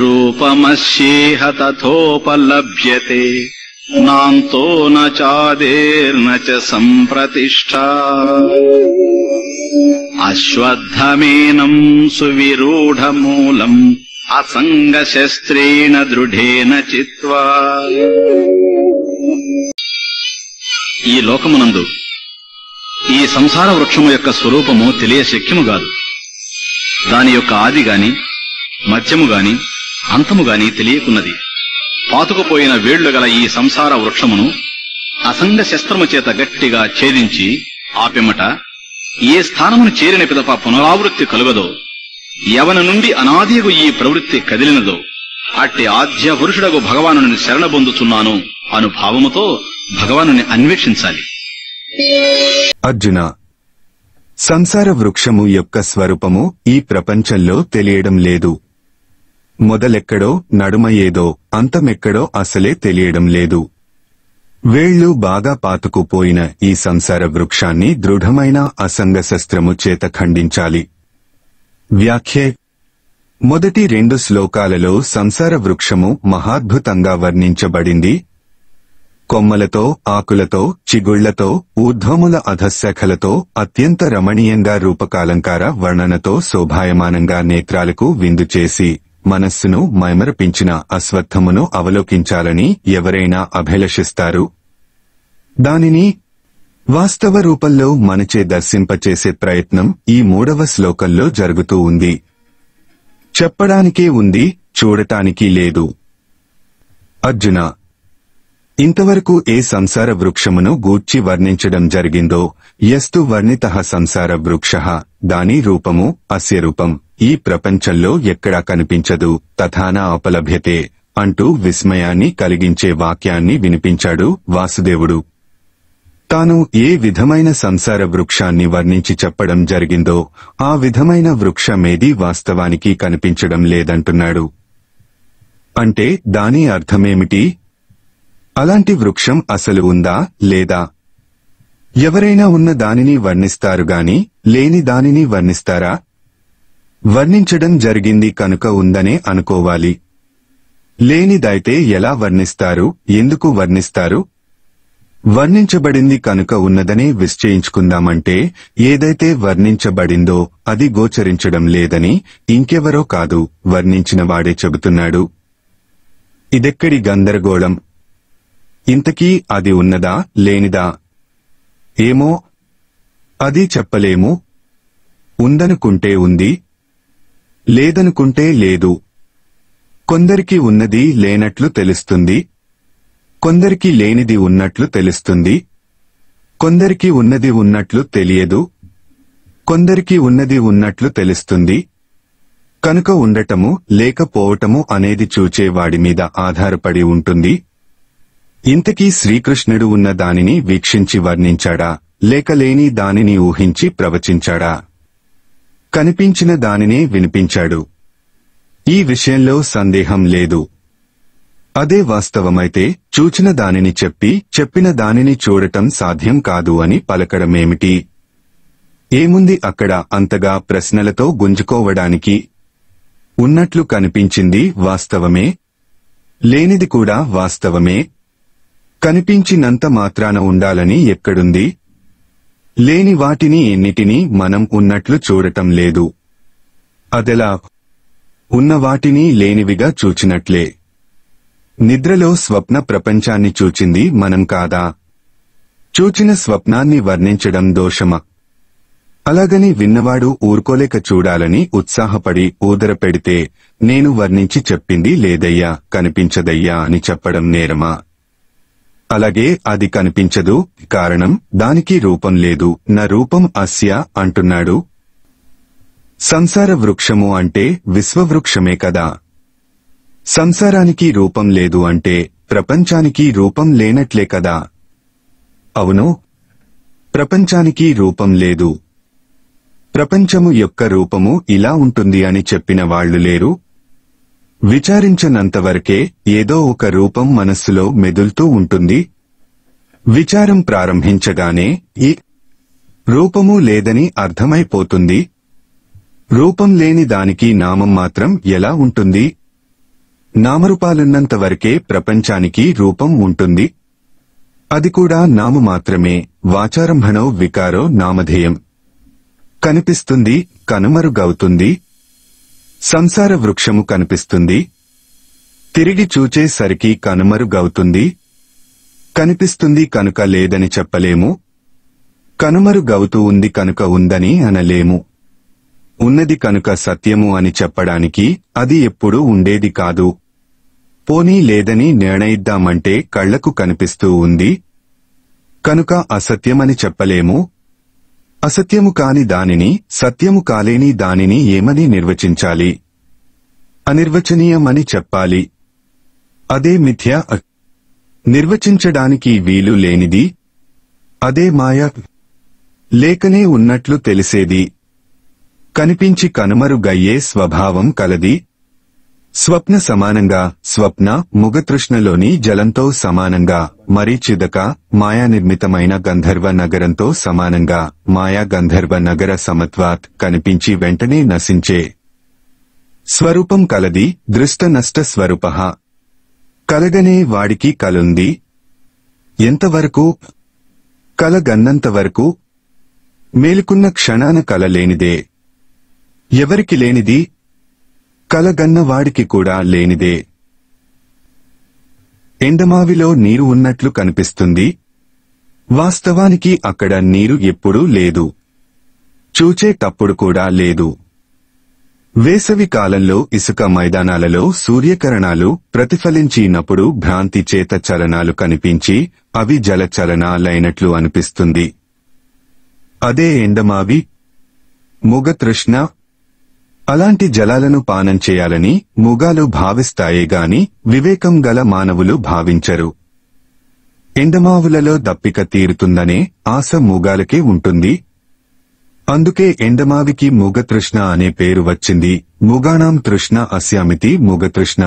నూపమశ్యేహ తథోపలభ్యతే నాంతో నాదేర్న సంప్రతిష్ట అశ్వద్ధమేనం సువిరూఢమూలం అసంగశస్త్రేణ దృఢేన చిత్వా ఈ లోకమునందు ఈ సంసార వృక్షము యొక్క స్వరూపము తెలియ శక్యము కాదు దాని యొక్క ఆది గాని మధ్యము గాని అంతము గాని తెలియకున్నది పాతుకుపోయిన వేళ్లు గల ఈ సంసార వృక్షమును అసంగ శస్త్రము చేత గట్టిగా ఛేదించి ఆపెమట ఏ స్థానమును చేరిన పిదప పునరావృత్తి కలుగదో ఎవన నుండి అనాదిగు ఈ ప్రవృత్తి కదిలినదో అట్టి ఆద్య పురుషుడకు భగవాను పొందుతున్నాను అను భావముతో భగవాను అన్వేషించాలి అర్జున సంసార వృక్షము యొక్క స్వరూపము ఈ ప్రపంచంలో తెలియడం లేదు మొదలెక్కడో నడుమ ఏదో అంతమెక్కడో అసలే తెలియడం లేదు వేళ్లు బాగా పాతుకుపోయిన ఈ సంసార వృక్షాన్ని దృఢమైన అసంగశస్త్రము చేత ఖండించాలి వ్యాఖ్యే మొదటి రెండు శ్లోకాలలో సంసార వృక్షము మహాద్భుతంగా వర్ణించబడింది కొమ్మలతో ఆకులతో చిగుళ్లతో ఊర్ధ్వముల అధశాఖలతో అత్యంత రమణీయంగా రూపకాలంకార వర్ణనతో శోభాయమానంగా నేత్రాలకు విందు చేసి మనస్సును మైమరపించిన అశ్వత్థమును అవలోకించాలని ఎవరైనా అభిలషిస్తారు దానిని వాస్తవ రూపంలో మనచే దర్శింపచేసే ప్రయత్నం ఈ మూడవ శ్లోకంలో జరుగుతూ ఉంది చెప్పడానికే ఉంది చూడటానికి లేదు అర్జున ఇంతవరకు ఏ సంసార వృక్షమును గూర్చి వర్ణించడం జరిగిందో ఎస్తు వర్ణిత సంసార వృక్ష దాని రూపము అస్య రూపం ఈ ప్రపంచంలో ఎక్కడా కనిపించదు తథానా అపలభ్యతే అంటూ విస్మయాన్ని కలిగించే వాక్యాన్ని వినిపించాడు వాసుదేవుడు తాను ఏ విధమైన సంసార వృక్షాన్ని వర్ణించి చెప్పడం జరిగిందో ఆ విధమైన వృక్షమేది వాస్తవానికి కనిపించడం లేదంటున్నాడు అంటే దాని అర్థమేమిటి అలాంటి వృక్షం అసలు ఉందా లేదా ఎవరైనా ఉన్న దానిని వర్ణిస్తారు గాని లేని దానిని వర్ణిస్తారా వర్ణించడం జరిగింది కనుక ఉందనే అనుకోవాలి లేనిదైతే ఎలా వర్ణిస్తారు ఎందుకు వర్ణిస్తారు వర్ణించబడింది కనుక ఉన్నదనే విశ్చయించుకుందామంటే ఏదైతే వర్ణించబడిందో అది గోచరించడం లేదని ఇంకెవరో కాదు వర్ణించినవాడే చెబుతున్నాడు ఇదెక్కడి గందరగోళం ఇంతకీ అది ఉన్నదా లేనిదా ఏమో అది చెప్పలేము ఉందనుకుంటే ఉంది లేదనుకుంటే లేదు కొందరికి ఉన్నది లేనట్లు తెలుస్తుంది కొందరికి లేనిది ఉన్నట్లు తెలుస్తుంది కొందరికి ఉన్నది ఉన్నట్లు తెలియదు కొందరికి ఉన్నది ఉన్నట్లు తెలుస్తుంది కనుక ఉండటము లేకపోవటము అనేది చూచేవాడి మీద ఆధారపడి ఉంటుంది ఇంతకీ శ్రీకృష్ణుడు ఉన్న దానిని వీక్షించి వర్ణించాడా లేక లేని దానిని ఊహించి ప్రవచించాడా కనిపించిన దానినే వినిపించాడు ఈ విషయంలో సందేహం లేదు అదే వాస్తవమైతే చూచిన దానిని చెప్పి చెప్పిన దానిని చూడటం సాధ్యం కాదు అని పలకడమేమిటి ఏముంది అక్కడ అంతగా ప్రశ్నలతో గుంజుకోవడానికి ఉన్నట్లు కనిపించింది వాస్తవమే లేనిది కూడా వాస్తవమే కనిపించినంత మాత్రాన ఉండాలని ఎక్కడుంది లేని వాటిని ఎన్నిటిని మనం ఉన్నట్లు చూడటం లేదు అదెలా ఉన్న వాటిని లేనివిగా చూచినట్లే నిద్రలో స్వప్న ప్రపంచాన్ని చూచింది మనం కాదా చూచిన స్వప్నాన్ని వర్ణించడం దోషమా అలాగని విన్నవాడు ఊరుకోలేక చూడాలని ఉత్సాహపడి ఊదర నేను వర్ణించి చెప్పింది లేదయ్యా కనిపించదయ్యా అని చెప్పడం నేరమా అలాగే అది కనిపించదు కారణం దానికి రూపం లేదు నా రూపం అస్య అంటున్నాడు సంసార వృక్షము అంటే విశ్వవృక్షమే కదా సంసారానికి రూపం లేదు అంటే ప్రపంచానికి రూపం లేనట్లే కదా అవును ప్రపంచానికి రూపం లేదు ప్రపంచము యొక్క రూపము ఇలా ఉంటుంది అని చెప్పిన వాళ్లు లేరు విచారించనంతవరకే ఏదో ఒక రూపం మనస్సులో మెదులుతూ ఉంటుంది విచారం ప్రారంభించగానే ఈ రూపము లేదని అర్థమైపోతుంది రూపం లేని దానికి నామం మాత్రం ఎలా ఉంటుంది నామరూపాలున్నంతవరకే ప్రపంచానికి రూపం ఉంటుంది అది కూడా నామ మాత్రమే వాచారంభణో వికారో నామధేయం కనిపిస్తుంది కనుమరుగవుతుంది సంసార వృక్షము కనిపిస్తుంది తిరిగి చూచేసరికి కనుమరుగవుతుంది కనిపిస్తుంది కనుక లేదని చెప్పలేము కనుమరుగవుతూ ఉంది కనుక ఉందని అనలేము ఉన్నది కనుక సత్యము అని చెప్పడానికి అది ఎప్పుడూ ఉండేది కాదు పోనీ లేదని నిర్ణయిద్దామంటే కళ్లకు కనిపిస్తూ ఉంది కనుక అసత్యమని చెప్పలేము అసత్యము కాని దానిని సత్యము కాలేని దానిని ఏమని నిర్వచించాలి అనిర్వచనీయమని చెప్పాలి అదే మిథ్య నిర్వచించడానికి వీలు లేనిది అదే మాయ లేకనే ఉన్నట్లు తెలిసేది కనిపించి కనుమరుగయ్యే స్వభావం కలది స్వప్న సమానంగా స్వప్న ముగతృష్ణలోని జలంతో సమానంగా మరీ చిదక మాయా నిర్మితమైన గంధర్వ నగరంతో సమానంగా మాయా గంధర్వ నగర సమత్వాత్ కనిపించి వెంటనే నశించే స్వరూపం కలది దృష్ట నష్ట స్వరూప కలగనే వాడికి కలుంది ఎంతవరకు కలగన్నంతవరకు వరకు మేలుకున్న క్షణాన కల లేనిదే ఎవరికి లేనిది కలగన్నవాడికి కూడా లేనిదే ఎండమావిలో నీరు ఉన్నట్లు కనిపిస్తుంది వాస్తవానికి అక్కడ నీరు ఎప్పుడూ లేదు చూచేటప్పుడు కూడా లేదు వేసవి కాలంలో ఇసుక మైదానాలలో సూర్యకరణాలు ప్రతిఫలించినప్పుడు భ్రాంతి చేత చలనాలు కనిపించి అవి జలచలనాలైనట్లు అనిపిస్తుంది అదే ఎండమావి ముగతృష్ణ అలాంటి జలాలను పానం చేయాలని మూగాలు భావిస్తాయే గాని వివేకం గల మానవులు భావించరు ఎండమావులలో దప్పిక తీరుతుందనే ఆశ మూగాలకే ఉంటుంది అందుకే ఎండమావికి మూగతృష్ణ అనే పేరు వచ్చింది మూగాణం తృష్ణ అస్యామితి మూగతృష్ణ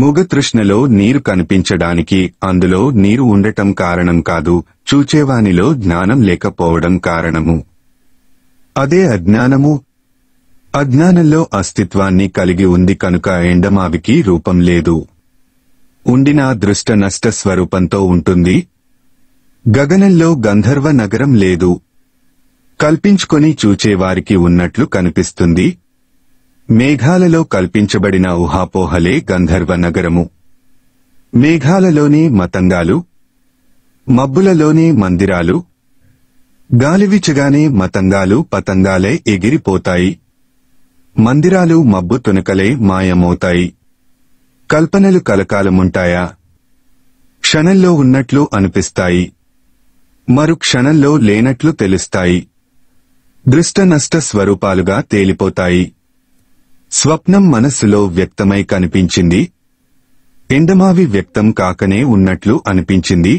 మూగతృష్ణలో నీరు కనిపించడానికి అందులో నీరు ఉండటం కారణం కాదు చూచేవానిలో జ్ఞానం లేకపోవడం కారణము అదే అజ్ఞానము అజ్ఞానంలో అస్తిత్వాన్ని కలిగి ఉంది కనుక ఎండమావికి రూపం లేదు ఉండిన దృష్ట నష్ట స్వరూపంతో ఉంటుంది గగనంలో గంధర్వ నగరం లేదు కల్పించుకొని చూచేవారికి ఉన్నట్లు కనిపిస్తుంది మేఘాలలో కల్పించబడిన ఊహాపోహలే గంధర్వ నగరము మేఘాలలోనే మతంగాలు మబ్బులలోనే మందిరాలు గాలివిచగానే మతంగాలు పతంగాలే ఎగిరిపోతాయి మందిరాలు మబ్బు తునకలే మాయమవుతాయి కల్పనలు కలకాలముంటాయా క్షణంలో ఉన్నట్లు అనిపిస్తాయి మరు క్షణంలో లేనట్లు తెలుస్తాయి దృష్టనష్ట స్వరూపాలుగా తేలిపోతాయి స్వప్నం మనస్సులో వ్యక్తమై కనిపించింది ఎండమావి వ్యక్తం కాకనే ఉన్నట్లు అనిపించింది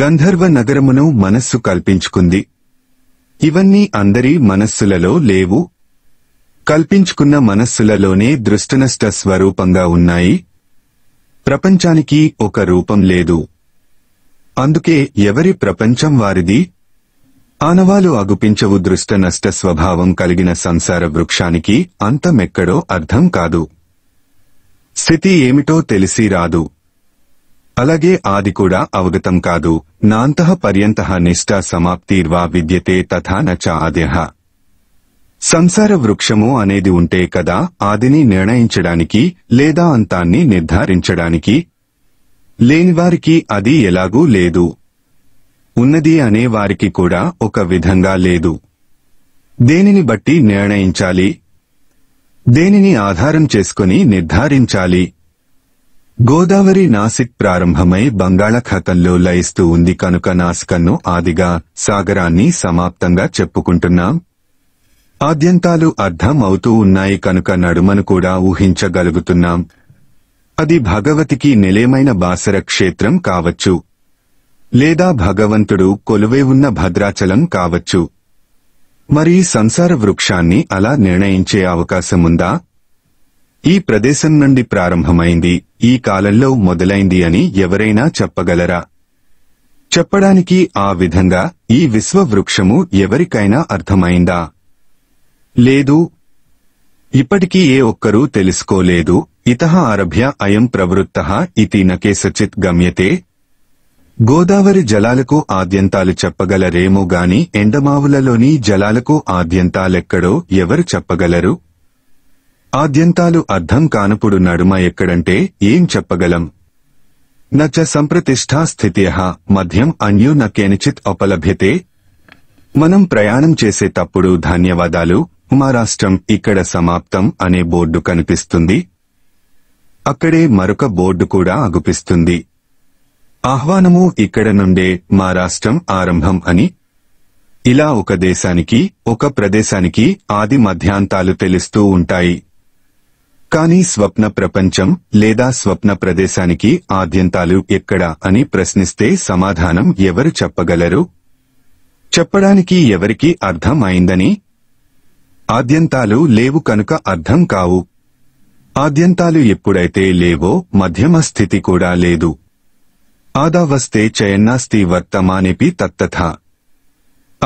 గంధర్వ నగరమును మనస్సు కల్పించుకుంది ఇవన్నీ అందరి మనస్సులలో లేవు కల్పించుకున్న మనస్సులలోనే దృష్టనష్ట స్వరూపంగా ఉన్నాయి ప్రపంచానికి ఒక రూపం లేదు అందుకే ఎవరి ప్రపంచం వారిది ఆనవాలు అగుపించవు దృష్ట నష్ట స్వభావం కలిగిన సంసార వృక్షానికి అంతమెక్కడో అర్థం కాదు స్థితి ఏమిటో తెలిసి రాదు అలాగే ఆది కూడా అవగతం కాదు నాంతః పర్యంత నిష్ఠా సమాప్తిర్వా విద్యతే తథా నచ ఆద్య సంసార వృక్షము అనేది ఉంటే కదా ఆదిని నిర్ణయించడానికి లేదా అంతాన్ని నిర్ధారించడానికి లేనివారికి అది ఎలాగూ లేదు ఉన్నది అనే వారికి కూడా ఒక విధంగా లేదు దేనిని బట్టి నిర్ణయించాలి దేనిని ఆధారం చేసుకుని నిర్ధారించాలి గోదావరి నాసిక్ ప్రారంభమై బంగాళాఖాతంలో లయిస్తూ ఉంది కనుక నాసికన్ను ఆదిగా సాగరాన్ని సమాప్తంగా చెప్పుకుంటున్నాం ఆద్యంతాలు అర్థం అవుతూ ఉన్నాయి కనుక నడుమను కూడా ఊహించగలుగుతున్నాం అది భగవతికి నిలయమైన బాసర క్షేత్రం కావచ్చు లేదా భగవంతుడు కొలువై ఉన్న భద్రాచలం కావచ్చు మరి సంసార వృక్షాన్ని అలా నిర్ణయించే అవకాశముందా ఈ ప్రదేశం నుండి ప్రారంభమైంది ఈ కాలంలో మొదలైంది అని ఎవరైనా చెప్పగలరా చెప్పడానికి ఆ విధంగా ఈ విశ్వవృక్షము ఎవరికైనా అర్థమైందా లేదు ఇప్పటికీ ఏ ఒక్కరూ తెలుసుకోలేదు ఇత ఆరభ్య అయం ప్రవృత్త ఇది నకేసచిత్ గమ్యతే గోదావరి జలాలకు ఆద్యంతాలు చెప్పగలరేమో గాని ఎండమావులలోని జలాలకు ఆద్యంతాలెక్కడో ఎవరు చెప్పగలరు ఆద్యంతాలు అర్థం కానప్పుడు నడుమ ఎక్కడంటే ఏం చెప్పగలం నచ సంప్రతిష్టా స్థిత్య మధ్యం అన్యూ నకేనిచిత్ అపలభ్యతే మనం ప్రయాణం చేసేటప్పుడు ధన్యవాదాలు మహారాష్ట్రం ఇక్కడ సమాప్తం అనే బోర్డు కనిపిస్తుంది అక్కడే మరొక బోర్డు కూడా అగుపిస్తుంది ఆహ్వానము ఇక్కడ నుండే మా రాష్ట్రం ఆరంభం అని ఇలా ఒక దేశానికి ఒక ప్రదేశానికి ఆది మధ్యాంతాలు తెలుస్తూ ఉంటాయి కానీ స్వప్న ప్రపంచం లేదా స్వప్న ప్రదేశానికి ఆద్యంతాలు ఎక్కడ అని ప్రశ్నిస్తే సమాధానం ఎవరు చెప్పగలరు చెప్పడానికి ఎవరికి అర్థం అయిందని ఆద్యంతాలు లేవు కనుక అర్థం కావు ఆద్యంతాలు ఎప్పుడైతే లేవో మధ్యమ స్థితి కూడా లేదు ఆదావస్తే చయన్నాస్తి వర్తమానిపి తత్తథ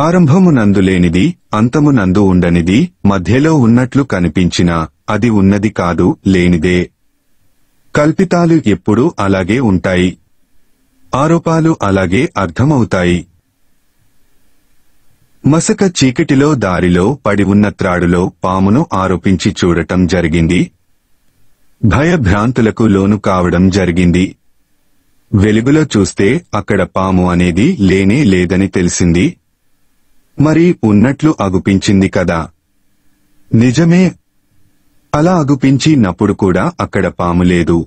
ఆరంభమునందులేనిది అంతమునందు ఉండనిది మధ్యలో ఉన్నట్లు కనిపించినా అది ఉన్నది కాదు లేనిదే కల్పితాలు ఎప్పుడూ అలాగే ఉంటాయి ఆరోపాలు అలాగే అర్థమవుతాయి మసక చీకటిలో దారిలో పడి ఉన్న త్రాడులో పామును ఆరోపించి చూడటం జరిగింది భయభ్రాంతులకు లోను కావడం జరిగింది వెలుగులో చూస్తే అక్కడ పాము అనేది లేనే లేదని తెలిసింది మరి ఉన్నట్లు అగుపించింది కదా నిజమే అలా అగుపించినప్పుడు కూడా అక్కడ పాము లేదు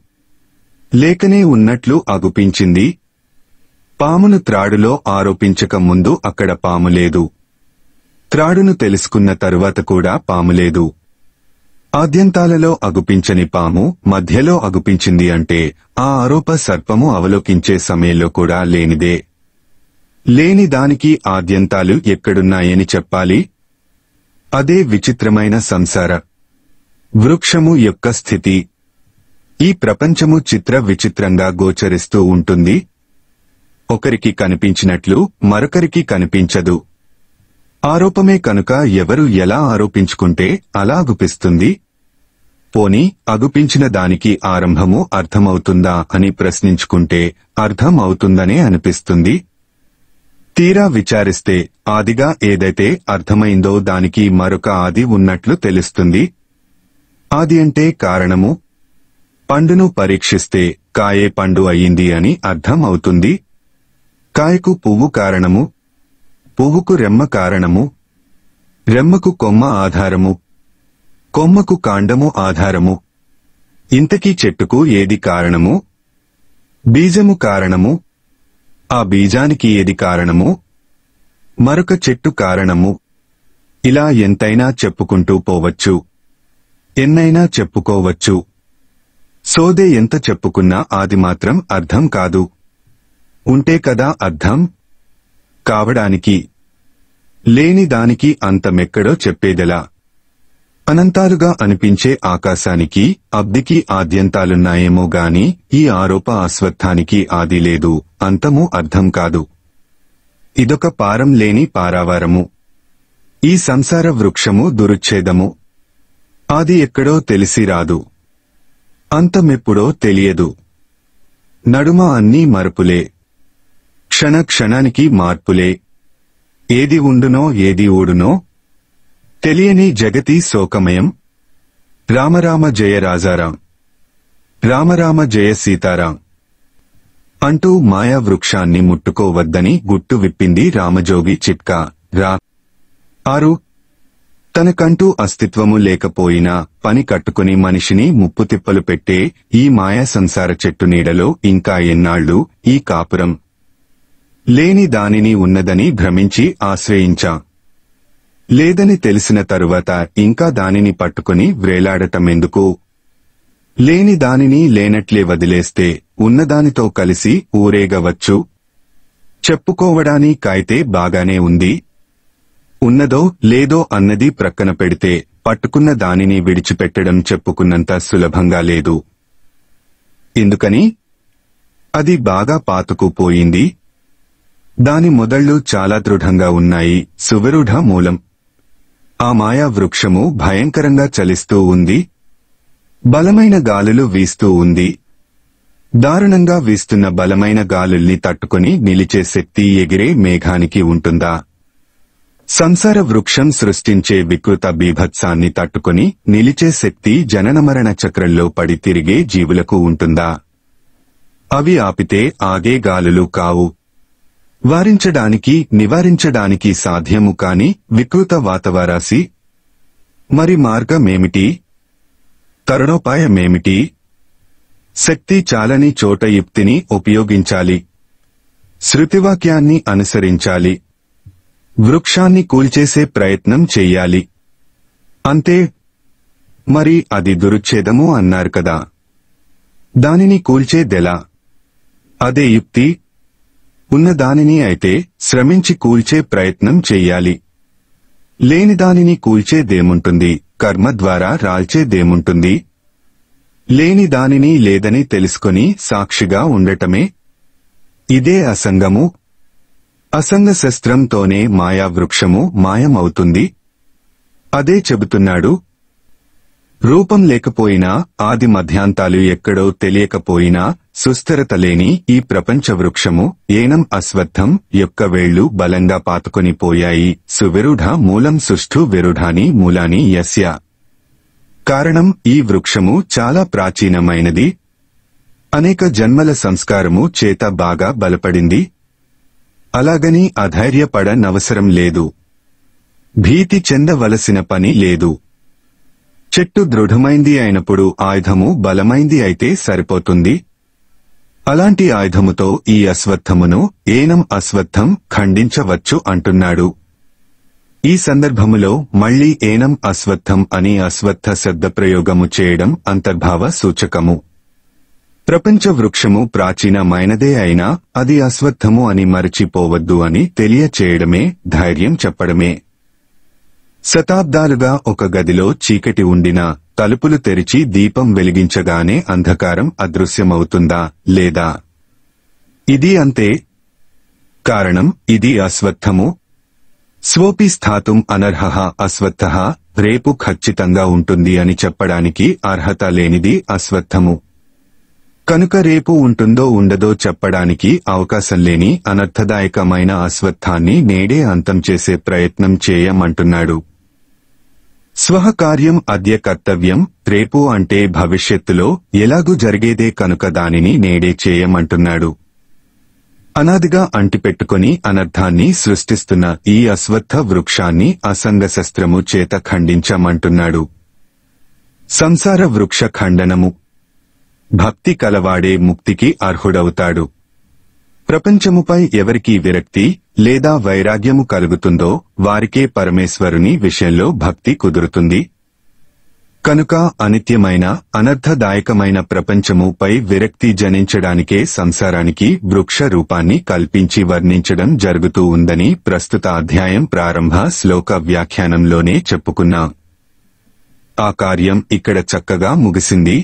లేకనే ఉన్నట్లు అగుపించింది పామును త్రాడులో ఆరోపించక ముందు అక్కడ పాము లేదు త్రాడును తెలుసుకున్న తరువాత కూడా పాములేదు ఆద్యంతాలలో అగుపించని పాము మధ్యలో అగుపించింది అంటే ఆ ఆరోప సర్పము అవలోకించే సమయంలో కూడా లేనిదే లేని దానికి ఆద్యంతాలు ఎక్కడున్నాయని చెప్పాలి అదే విచిత్రమైన సంసార వృక్షము యొక్క స్థితి ఈ ప్రపంచము చిత్ర విచిత్రంగా గోచరిస్తూ ఉంటుంది ఒకరికి కనిపించినట్లు మరొకరికి కనిపించదు ఆరోపమే కనుక ఎవరు ఎలా ఆరోపించుకుంటే అలా అగుపిస్తుంది పోని అగుపించిన దానికి ఆరంభము అర్థమవుతుందా అని ప్రశ్నించుకుంటే అర్థం అవుతుందనే అనిపిస్తుంది తీరా విచారిస్తే ఆదిగా ఏదైతే అర్థమైందో దానికి మరొక ఆది ఉన్నట్లు తెలుస్తుంది ఆది అంటే కారణము పండును పరీక్షిస్తే కాయే పండు అయ్యింది అని అర్థం అవుతుంది కాయకు పువ్వు కారణము పువ్వుకు రెమ్మ కారణము రెమ్మకు కొమ్మ ఆధారము కొమ్మకు కాండము ఆధారము ఇంతకీ చెట్టుకు ఏది కారణము బీజము కారణము ఆ బీజానికి ఏది కారణము మరొక చెట్టు కారణము ఇలా ఎంతైనా చెప్పుకుంటూ పోవచ్చు ఎన్నైనా చెప్పుకోవచ్చు సోదే ఎంత చెప్పుకున్నా అది మాత్రం అర్థం కాదు ఉంటే కదా అర్థం కావడానికి లేని దానికి అంతమెక్కడో చెప్పేదెలా అనంతాలుగా అనిపించే ఆకాశానికి అబ్దికి ఆద్యంతాలున్నాయేమో గాని ఈ ఆరోప అశ్వత్థానికి ఆది లేదు అంతము అర్థం కాదు ఇదొక పారం లేని పారావారము ఈ సంసార వృక్షము దురుచ్ఛేదము ఆది ఎక్కడో తెలిసిరాదు అంతమెప్పుడో తెలియదు నడుమ అన్నీ మరుపులే క్షణ క్షణానికి మార్పులే ఏది ఉండునో ఏది ఊడునో తెలియని జగతి శోకమయం రామరామ జయ రాజారాం రామరామ జయ సీతారాం అంటూ మాయా వృక్షాన్ని ముట్టుకోవద్దని గుట్టు విప్పింది రామజోగి చిట్కా రా ఆరు తనకంటూ అస్తిత్వము లేకపోయినా పని కట్టుకుని మనిషిని ముప్పుతిప్పలు పెట్టే ఈ మాయా సంసార చెట్టు నీడలో ఇంకా ఎన్నాళ్లు ఈ కాపురం లేని దానిని ఉన్నదని భ్రమించి ఆశ్రయించా లేదని తెలిసిన తరువాత ఇంకా దానిని పట్టుకుని వ్రేలాడటమెందుకు లేని దానిని లేనట్లే వదిలేస్తే ఉన్నదానితో కలిసి ఊరేగవచ్చు చెప్పుకోవడానికైతే బాగానే ఉంది ఉన్నదో లేదో అన్నది ప్రక్కన పెడితే పట్టుకున్న దానిని విడిచిపెట్టడం చెప్పుకున్నంత సులభంగా లేదు ఎందుకని అది బాగా పాతుకుపోయింది దాని మొదళ్ళు చాలా దృఢంగా ఉన్నాయి సువరుఢ మూలం ఆ మాయా వృక్షము భయంకరంగా చలిస్తూ ఉంది బలమైన గాలులు వీస్తూ ఉంది దారుణంగా వీస్తున్న బలమైన గాలుల్ని తట్టుకుని నిలిచే శక్తి ఎగిరే మేఘానికి ఉంటుందా సంసార వృక్షం సృష్టించే వికృత బీభత్సాన్ని తట్టుకుని నిలిచే శక్తి జననమరణ చక్రంలో పడి తిరిగే జీవులకు ఉంటుందా అవి ఆపితే ఆగే గాలులు కావు వారించడానికి నివారించడానికి సాధ్యము కాని వికృత వాతవారాసి మరి మార్గమేమిటి తరుణోపాయమేమిటి శక్తి చాలని చోట యుక్తిని ఉపయోగించాలి శృతివాక్యాన్ని అనుసరించాలి వృక్షాన్ని కూల్చేసే ప్రయత్నం చెయ్యాలి అంతే మరి అది దురుచ్ఛేదము అన్నారు కదా దానిని కూల్చేదెలా అదే యుక్తి ఉన్నదానిని అయితే శ్రమించి కూల్చే ప్రయత్నం చెయ్యాలి లేనిదానిని కూల్చేదేముంటుంది కర్మ ద్వారా రాల్చేదేముంటుంది లేని దానిని లేదని తెలుసుకొని సాక్షిగా ఉండటమే ఇదే అసంగము అసంగ శస్త్రంతోనే మాయావృక్షము మాయమవుతుంది అదే చెబుతున్నాడు రూపం లేకపోయినా ఆది మధ్యాంతాలు ఎక్కడో తెలియకపోయినా సుస్థిరత లేని ఈ ప్రపంచ వృక్షము ఏనం అశ్వత్థం యొక్క వేళ్లు బలంగా పాతుకొని పోయాయి సువిరుఢ మూలం సుష్ఠు విరుఢాని మూలాని యస్య కారణం ఈ వృక్షము చాలా ప్రాచీనమైనది అనేక జన్మల సంస్కారము చేత బాగా బలపడింది అలాగని అధైర్యపడనవసరం లేదు భీతి చెందవలసిన పని లేదు చెట్టు దృఢమైంది అయినప్పుడు ఆయుధము బలమైంది అయితే సరిపోతుంది అలాంటి ఆయుధముతో ఈ అశ్వత్థమును ఏనం అశ్వత్థం ఖండించవచ్చు అంటున్నాడు ఈ సందర్భములో మళ్లీ ఏనం అశ్వత్థం అని అశ్వత్థ శబ్ద ప్రయోగము చేయడం అంతర్భావ సూచకము ప్రపంచ వృక్షము ప్రాచీనమైనదే అయినా అది అశ్వత్థము అని మరచిపోవద్దు అని తెలియచేయడమే ధైర్యం చెప్పడమే శతాబ్దాలుగా ఒక గదిలో చీకటి ఉండినా తలుపులు తెరిచి దీపం వెలిగించగానే అంధకారం అదృశ్యమవుతుందా లేదా ఇది అంతే కారణం ఇది అస్వత్థము స్వోపి స్థాతుం అనర్హ అశ్వత్థ రేపు ఖచ్చితంగా ఉంటుంది అని చెప్పడానికి అర్హత లేనిది అస్వత్థము కనుక రేపు ఉంటుందో ఉండదో చెప్పడానికి అవకాశం లేని అనర్థదాయకమైన అశ్వత్థాన్ని నేడే అంతం చేసే ప్రయత్నం చేయమంటున్నాడు స్వహకార్యం అద్య కర్తవ్యం రేపు అంటే భవిష్యత్తులో ఎలాగూ జరిగేదే కనుక దానిని నేడే చేయమంటున్నాడు అనాదిగా అంటిపెట్టుకుని అనర్థాన్ని సృష్టిస్తున్న ఈ అశ్వత్థ వృక్షాన్ని అసంగశస్త్రము చేత ఖండించమంటున్నాడు సంసార వృక్ష ఖండనము భక్తి కలవాడే ముక్తికి అర్హుడవుతాడు ప్రపంచముపై ఎవరికి విరక్తి లేదా వైరాగ్యము కలుగుతుందో వారికే పరమేశ్వరుని విషయంలో భక్తి కుదురుతుంది కనుక అనిత్యమైన అనర్థదాయకమైన ప్రపంచముపై విరక్తి జనించడానికే సంసారానికి వృక్ష రూపాన్ని కల్పించి వర్ణించడం జరుగుతూ ఉందని ప్రస్తుత అధ్యాయం ప్రారంభ శ్లోక వ్యాఖ్యానంలోనే చెప్పుకున్నా ఆ కార్యం ఇక్కడ చక్కగా ముగిసింది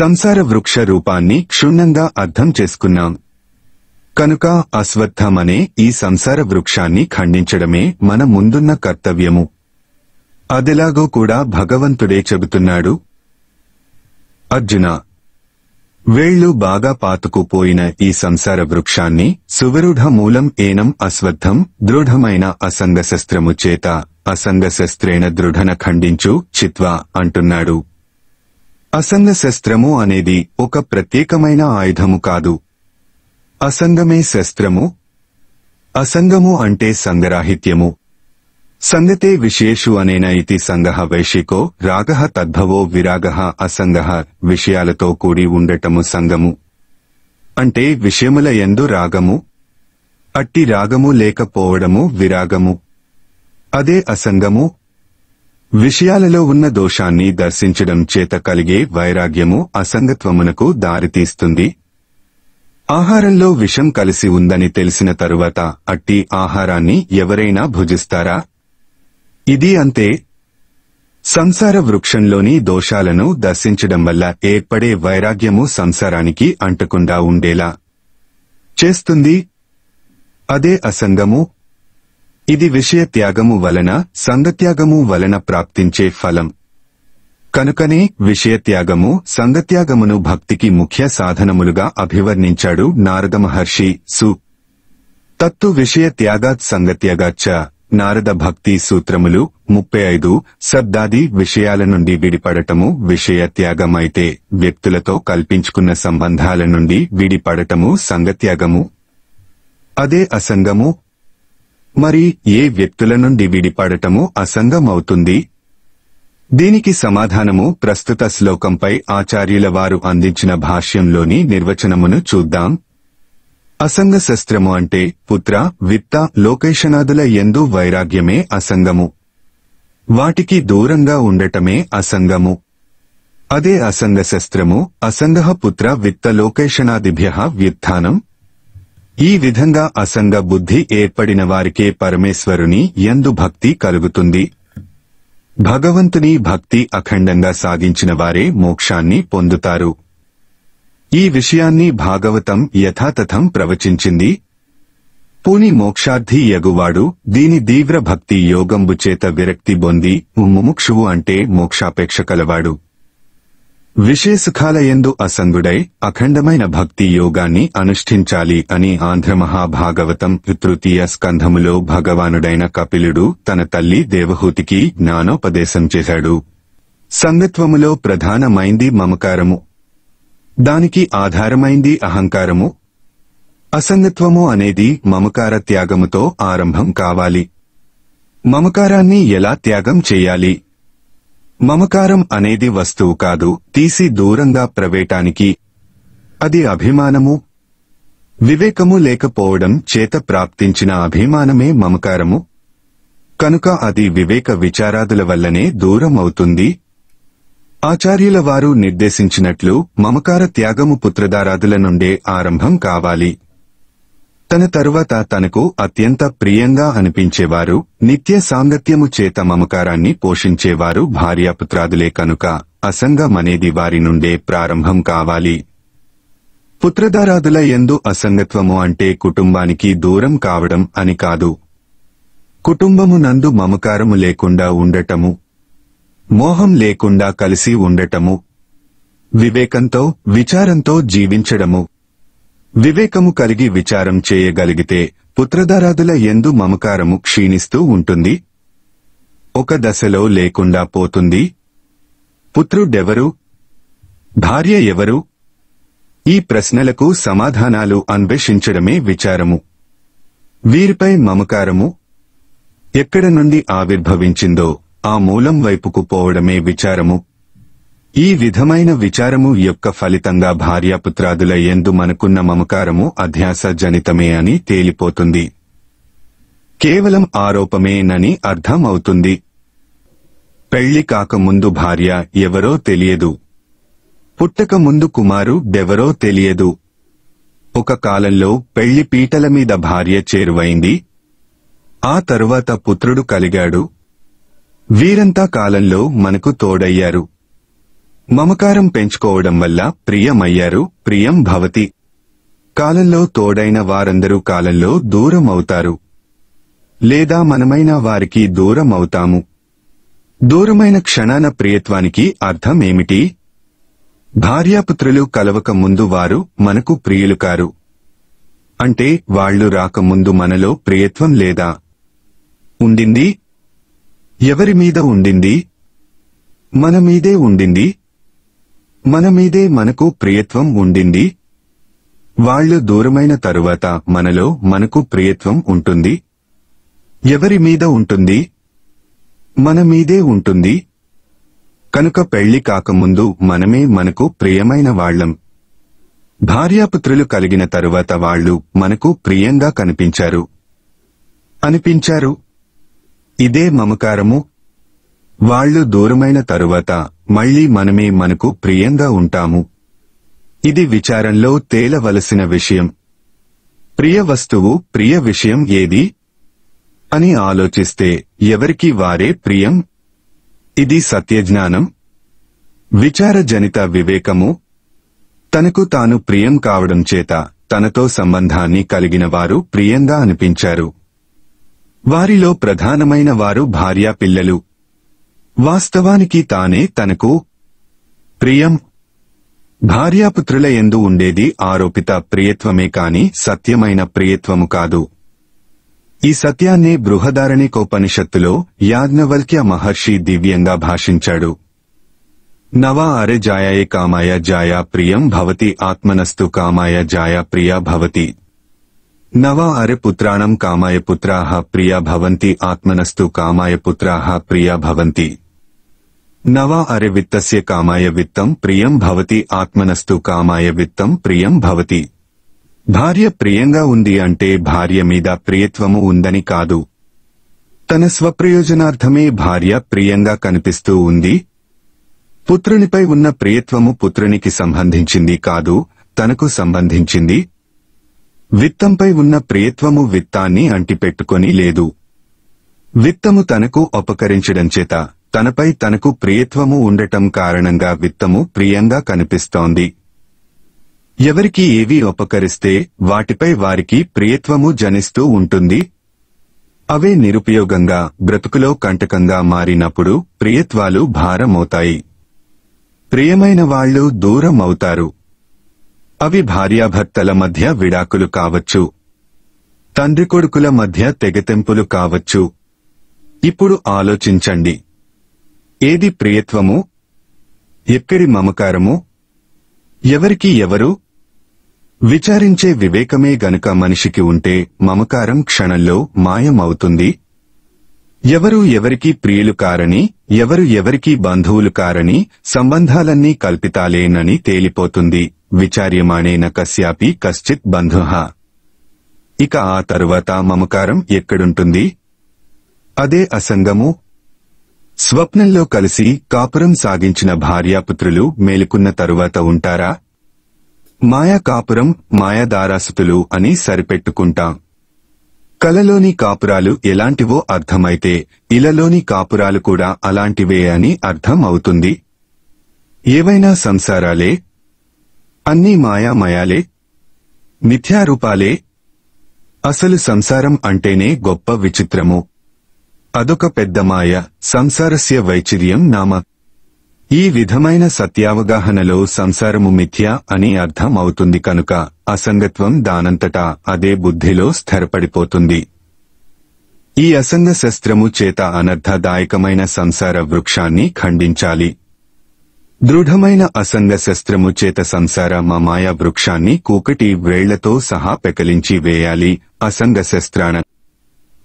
సంసార వృక్ష రూపాన్ని క్షుణ్ణంగా అర్థం చేసుకున్నాం కనుక అశ్వత్థమనే ఈ సంసార వృక్షాన్ని ఖండించడమే మన ముందున్న కర్తవ్యము అదిలాగో కూడా భగవంతుడే చెబుతున్నాడు అర్జున వేళ్లు బాగా పాతుకుపోయిన ఈ సంసార వృక్షాన్ని సువరుఢ మూలం ఏనం అశ్వత్థం దృఢమైన అసంగశస్త్రము చేత అసంగశస్త్రేణ దృఢన ఖండించు చిత్వా అంటున్నాడు అసంగశస్త్రము అనేది ఒక ప్రత్యేకమైన ఆయుధము కాదు అసంగమే శస్త్రము అసంగము అంటే సంగరాహిత్యము సంగతే విషయేషు అనేన ఇది సంగ వైశికో రాగ తద్భవో విరాగ అసంగ విషయాలతో కూడి ఉండటము సంగము అంటే విషయముల ఎందు రాగము అట్టి రాగము లేకపోవడము విరాగము అదే అసంగము విషయాలలో ఉన్న దోషాన్ని దర్శించడం చేత కలిగే వైరాగ్యము అసంగత్వమునకు దారితీస్తుంది ఆహారంలో విషం కలిసి ఉందని తెలిసిన తరువాత అట్టి ఆహారాన్ని ఎవరైనా భుజిస్తారా ఇది అంతే సంసార వృక్షంలోని దోషాలను దర్శించడం వల్ల ఏర్పడే వైరాగ్యము సంసారానికి అంటకుండా ఉండేలా చేస్తుంది అదే అసంగము ఇది విషయ త్యాగము వలన సంగత్యాగము వలన ప్రాప్తించే ఫలం కనుకనే విషయత్యాగము సంగత్యాగమును భక్తికి ముఖ్య సాధనములుగా అభివర్ణించాడు నారద మహర్షి సు తత్తు విషయ త్యాగాత్ సంగత్యాగాచ్చ నారద భక్తి సూత్రములు ముప్పై ఐదు శబ్దాది విషయాల నుండి విడిపడటము విషయ త్యాగమైతే వ్యక్తులతో కల్పించుకున్న సంబంధాల నుండి విడిపడటము సంగత్యాగము అదే అసంగము మరి ఏ వ్యక్తుల నుండి విడిపడటము అసంగమవుతుంది దీనికి సమాధానము ప్రస్తుత శ్లోకంపై ఆచార్యుల వారు అందించిన భాష్యంలోని నిర్వచనమును చూద్దాం అసంగ శస్త్రము అంటే పుత్ర విత్త లోకేషనాదుల ఎందు వైరాగ్యమే అసంగము వాటికి దూరంగా ఉండటమే అసంగము అదే అసంగ శస్త్రము అసంగ పుత్ర విత్త లోకేషనాదిభ్య వ్యుత్నం ఈ విధంగా అసంగ బుద్ధి ఏర్పడిన వారికే పరమేశ్వరుని ఎందు భక్తి కలుగుతుంది భగవంతుని భక్తి అఖండంగా సాగించిన వారే మోక్షాన్ని పొందుతారు ఈ విషయాన్ని భాగవతం యథాతథం ప్రవచించింది పూని మోక్షార్థి యగువాడు దీని తీవ్ర భక్తి యోగంబుచేత విరక్తి బొంది ముముక్షువు అంటే మోక్షాపేక్ష కలవాడు విశేషకాలయందు అసంగుడై అఖండమైన భక్తి యోగాన్ని అనుష్ఠించాలి అని ఆంధ్ర మహాభాగవతం తృతీయ స్కంధములో భగవానుడైన కపిలుడు తన తల్లి దేవహూతికి జ్ఞానోపదేశం చేశాడు సంగత్వములో ప్రధానమైంది మమకారము దానికి ఆధారమైంది అహంకారము అసంగత్వము అనేది మమకార త్యాగముతో ఆరంభం కావాలి మమకారాన్ని ఎలా త్యాగం చేయాలి మమకారం అనేది వస్తువు కాదు తీసి దూరంగా ప్రవేటానికి అది అభిమానము వివేకము లేకపోవడం చేత ప్రాప్తించిన అభిమానమే మమకారము కనుక అది వివేక విచారాదుల వల్లనే దూరం అవుతుంది ఆచార్యుల వారు నిర్దేశించినట్లు మమకార త్యాగము పుత్రదారాదుల నుండే ఆరంభం కావాలి తన తరువాత తనకు అత్యంత ప్రియంగా అనిపించేవారు నిత్య సాంగత్యము చేత మమకారాన్ని పోషించేవారు భార్యాపుత్రాదులే కనుక అసంగమనేది వారి నుండే ప్రారంభం కావాలి పుత్రధారాదుల ఎందు అసంగత్వము అంటే కుటుంబానికి దూరం కావడం అని కాదు కుటుంబము నందు మమకారము లేకుండా ఉండటము మోహం లేకుండా కలిసి ఉండటము వివేకంతో విచారంతో జీవించడము వివేకము కలిగి విచారం చేయగలిగితే పుత్రధారాదుల ఎందు మమకారము క్షీణిస్తూ ఉంటుంది ఒక దశలో లేకుండా పోతుంది పుత్రుడెవరు భార్య ఎవరు ఈ ప్రశ్నలకు సమాధానాలు అన్వేషించడమే విచారము వీరిపై మమకారము ఎక్కడ నుండి ఆవిర్భవించిందో ఆ మూలం వైపుకు పోవడమే విచారము ఈ విధమైన విచారము యొక్క ఫలితంగా భార్యాపుత్రాదుల ఎందు మనకున్న మమకారము అధ్యాస జనితమే అని తేలిపోతుంది కేవలం ఆరోపమేనని అర్థం అవుతుంది పెళ్లి కాకముందు భార్య ఎవరో తెలియదు పుట్టక ముందు కుమారు డెవరో తెలియదు ఒక కాలంలో పెళ్లి పీటల మీద భార్య చేరువైంది ఆ తరువాత పుత్రుడు కలిగాడు వీరంతా కాలంలో మనకు తోడయ్యారు మమకారం పెంచుకోవడం వల్ల ప్రియమయ్యారు ప్రియం భవతి కాలంలో తోడైన వారందరూ కాలంలో దూరం అవుతారు లేదా మనమైన వారికి దూరం అవుతాము దూరమైన క్షణాన ప్రియత్వానికి అర్థం ఏమిటి భార్యాపుత్రులు కలవక ముందు వారు మనకు ప్రియులు కారు అంటే వాళ్లు రాకముందు మనలో ప్రియత్వం లేదా ఉండింది ఎవరి మీద ఉండింది మన మీదే ఉండింది మనమీదే మనకు ప్రియత్వం ఉండింది వాళ్లు దూరమైన తరువాత మనలో మనకు ప్రియత్వం ఉంటుంది ఎవరి మీద ఉంటుంది మన మీదే ఉంటుంది కనుక పెళ్లి కాకముందు మనమే మనకు ప్రియమైన వాళ్లం భార్యాపుత్రులు కలిగిన తరువాత వాళ్లు మనకు ప్రియంగా కనిపించారు అనిపించారు ఇదే మమకారము వాళ్లు దూరమైన తరువాత మళ్లీ మనమే మనకు ప్రియంగా ఉంటాము ఇది విచారంలో తేలవలసిన విషయం ప్రియ వస్తువు ప్రియ విషయం ఏది అని ఆలోచిస్తే ఎవరికి వారే ప్రియం ఇది సత్యజ్ఞానం విచారజనిత వివేకము తనకు తాను ప్రియం కావడం చేత తనతో సంబంధాన్ని కలిగిన వారు ప్రియంగా అనిపించారు వారిలో ప్రధానమైన వారు భార్యా పిల్లలు వాస్తవానికి తానే తనకు ప్రియం భార్యాపుత్రుల ఎందు ఉండేది ఆరోపిత ప్రియత్వమే కాని సత్యమైన ప్రియత్వము కాదు ఈ సత్యాన్ని బృహదారణికోపనిషత్తులో యాజ్ఞవల్క్య మహర్షి దివ్యంగా భాషించాడు నవ అరె జాయే కామాయ జాయా ప్రియం భవతి ఆత్మనస్తు కామాయ జాయా ప్రియా భవతి నవ అరె పుత్రాణం కామాయ పుత్రాహ ప్రియా భవంతి ఆత్మనస్తు కామాయ పుత్రాహ ప్రియా భవంతి నవా అరే విత్తస్య కామాయ విత్తం ప్రియం భవతి ఆత్మనస్తు కామాయ విత్తం ప్రియం భవతి భార్య ప్రియంగా ఉంది అంటే భార్య మీద ప్రియత్వము ఉందని కాదు తన స్వప్రయోజనార్థమే భార్య ప్రియంగా కనిపిస్తూ ఉంది పుత్రునిపై ఉన్న ప్రియత్వము పుత్రునికి సంబంధించింది కాదు తనకు సంబంధించింది విత్తంపై ఉన్న ప్రియత్వము విత్తాన్ని అంటిపెట్టుకొని లేదు విత్తము తనకు అపకరించడం చేత తనపై తనకు ప్రియత్వము ఉండటం కారణంగా విత్తము ప్రియంగా కనిపిస్తోంది ఎవరికి ఏవి ఉపకరిస్తే వాటిపై వారికి ప్రియత్వము జనిస్తూ ఉంటుంది అవే నిరుపయోగంగా బ్రతుకులో కంటకంగా మారినప్పుడు ప్రియత్వాలు భారమవుతాయి ప్రియమైన వాళ్లు దూరం అవుతారు అవి భార్యాభర్తల మధ్య విడాకులు కావచ్చు తండ్రి కొడుకుల మధ్య తెగతెంపులు కావచ్చు ఇప్పుడు ఆలోచించండి ఏది ప్రియత్వము ఎక్కడి మమకారము ఎవరికి ఎవరు విచారించే వివేకమే గనుక మనిషికి ఉంటే మమకారం క్షణంలో మాయమవుతుంది ఎవరు ఎవరికి ప్రియులు కారని ఎవరు ఎవరికి బంధువులు కారని సంబంధాలన్నీ కల్పితాలేనని తేలిపోతుంది విచార్యమాణేన కశ్యాపి కశ్చిత్ బంధుహ ఇక ఆ తరువాత మమకారం ఎక్కడుంటుంది అదే అసంగము స్వప్నంలో కలిసి కాపురం సాగించిన భార్యాపుత్రులు మేలుకున్న తరువాత ఉంటారా మాయా కాపురం మాయాదారాసుతులు అని సరిపెట్టుకుంటాం కలలోని కాపురాలు ఎలాంటివో అర్థమైతే ఇలలోని కాపురాలు కూడా అలాంటివే అని అర్థం అవుతుంది ఏవైనా సంసారాలే అన్నీ మాయామయాలే మిథ్యారూపాలే అసలు సంసారం అంటేనే గొప్ప విచిత్రము అదొక పెద్ద మాయ సంసారస్య వైచిర్యం నామ ఈ విధమైన సత్యావగాహనలో సంసారము మిథ్య అని అర్థం అవుతుంది కనుక అసంగత్వం దానంతటా అదే బుద్ధిలో స్థిరపడిపోతుంది ఈ అసంగ శస్త్రము చేత అనర్థదాయకమైన సంసార వృక్షాన్ని ఖండించాలి దృఢమైన అసంగ శస్త్రము చేత సంసార మమాయ వృక్షాన్ని కూకటి వేళ్లతో సహా పెకలించి వేయాలి అసంగ శస్త్రాన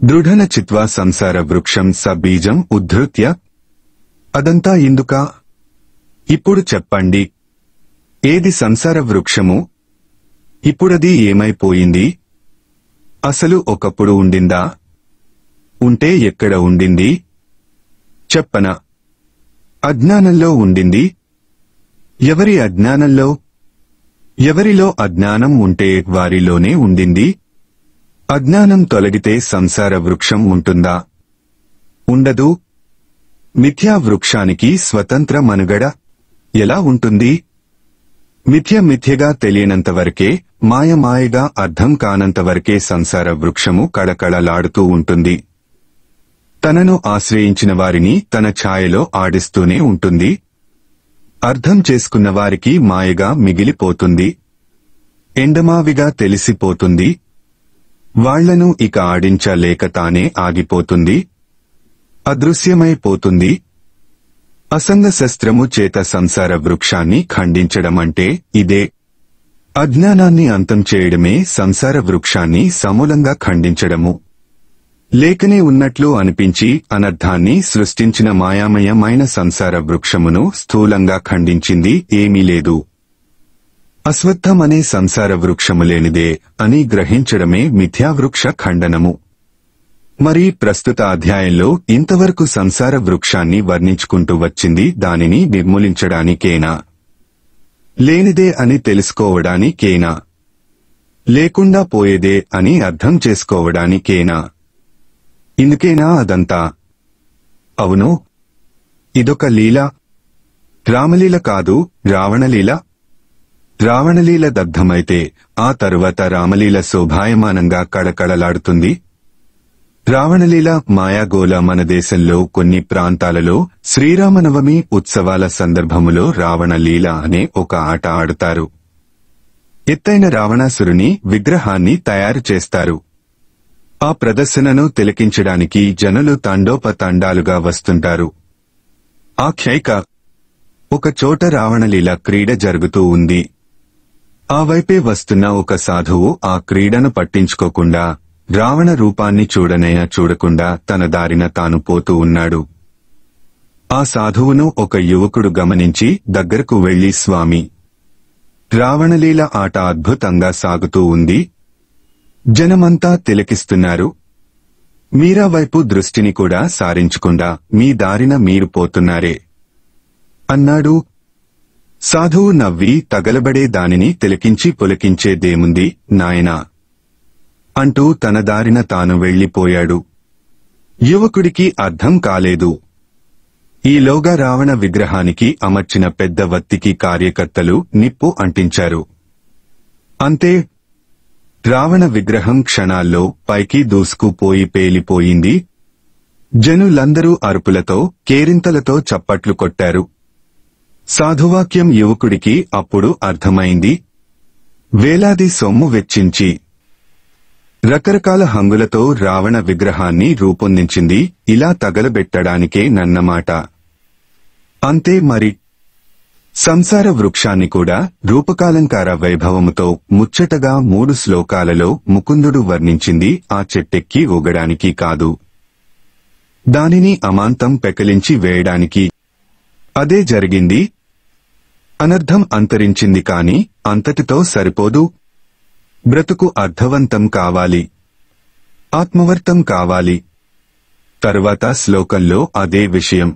దృఢన చిత్వా సంసార వృక్షం స బీజం ఉద్ధృత్య అదంతా ఎందుక ఇప్పుడు చెప్పండి ఏది సంసార వృక్షము ఇప్పుడది ఏమైపోయింది అసలు ఒకప్పుడు ఉండిందా ఉంటే ఎక్కడ ఉండింది చెప్పన అజ్ఞానంలో ఉండింది ఎవరి అజ్ఞానంలో ఎవరిలో అజ్ఞానం ఉంటే వారిలోనే ఉండింది అజ్ఞానం తొలగితే సంసార వృక్షం ఉంటుందా ఉండదు మిథ్యా వృక్షానికి స్వతంత్ర మనుగడ ఎలా ఉంటుంది మిథ్య మిథ్యగా తెలియనంతవరకే మాయమాయగా అర్థం కానంతవరకే సంసార వృక్షము కళకళలాడుతూ ఉంటుంది తనను ఆశ్రయించిన వారిని తన ఛాయలో ఆడిస్తూనే ఉంటుంది అర్థం చేసుకున్న వారికి మాయగా మిగిలిపోతుంది ఎండమావిగా తెలిసిపోతుంది వాళ్లను ఇక ఆడించలేక తానే ఆగిపోతుంది అదృశ్యమైపోతుంది అసంగ శస్త్రము చేత సంసార వృక్షాన్ని ఖండించడమంటే ఇదే అజ్ఞానాన్ని అంతం చేయడమే సంసార వృక్షాన్ని సమూలంగా ఖండించడము లేకనే ఉన్నట్లు అనిపించి అనర్థాన్ని సృష్టించిన మాయామయమైన సంసార వృక్షమును స్థూలంగా ఖండించింది ఏమీ లేదు అశ్వత్థమనే సంసార వృక్షము లేనిదే అని గ్రహించడమే మిథ్యావృక్ష ఖండనము మరి ప్రస్తుత అధ్యాయంలో ఇంతవరకు సంసార వృక్షాన్ని వర్ణించుకుంటూ వచ్చింది దానిని నిర్మూలించడానికేనా లేనిదే అని తెలుసుకోవడానికేనా లేకుండా పోయేదే అని అర్థం చేసుకోవడానికేనా ఇందుకేనా అదంతా అవును ఇదొక లీల రామలీల కాదు రావణలీల రావణలీల దగ్ధమైతే ఆ తరువాత రామలీల శోభాయమానంగా కళకళలాడుతుంది రావణలీల మాయాగోల మన దేశంలో కొన్ని ప్రాంతాలలో శ్రీరామనవమి ఉత్సవాల సందర్భములో రావణలీల అనే ఒక ఆట ఆడుతారు ఎత్తైన రావణాసురుని విగ్రహాన్ని తయారు చేస్తారు ఆ ప్రదర్శనను తిలకించడానికి జనులు తండోపతండాలుగా వస్తుంటారు ఆ క్షైక ఒక చోట రావణలీల క్రీడ జరుగుతూ ఉంది ఆ వైపే వస్తున్న ఒక సాధువు ఆ క్రీడను పట్టించుకోకుండా రావణ రూపాన్ని చూడనయా చూడకుండా తన దారిన తాను పోతూ ఉన్నాడు ఆ సాధువును ఒక యువకుడు గమనించి దగ్గరకు వెళ్లి స్వామి రావణలీల ఆట అద్భుతంగా సాగుతూ ఉంది జనమంతా తిలకిస్తున్నారు మీరా వైపు దృష్టిని కూడా సారించకుండా మీ దారిన మీరు పోతున్నారే అన్నాడు సాధువు నవ్వి తగలబడే దానిని తిలకించి పులకించేదేముంది నాయనా అంటూ తన దారిన తాను వెళ్లిపోయాడు యువకుడికి అర్థం కాలేదు ఈలోగా రావణ విగ్రహానికి అమర్చిన పెద్ద వత్తికి కార్యకర్తలు నిప్పు అంటించారు అంతే రావణ విగ్రహం క్షణాల్లో పైకి దూసుకుపోయి పేలిపోయింది జనులందరూ అరుపులతో కేరింతలతో చప్పట్లు కొట్టారు సాధువాక్యం యువకుడికి అప్పుడు అర్థమైంది వేలాది సొమ్ము వెచ్చించి రకరకాల హంగులతో రావణ విగ్రహాన్ని రూపొందించింది ఇలా తగలబెట్టడానికే నన్నమాట అంతే మరి సంసార వృక్షాన్ని కూడా రూపకాలంకార వైభవముతో ముచ్చటగా మూడు శ్లోకాలలో ముకుందుడు వర్ణించింది ఆ చెట్టెక్కి ఊగడానికి కాదు దానిని అమాంతం పెకలించి వేయడానికి అదే జరిగింది అనర్థం అంతరించింది కాని అంతటితో సరిపోదు బ్రతుకు అర్థవంతం కావాలి ఆత్మవర్తం కావాలి తర్వాత శ్లోకంలో అదే విషయం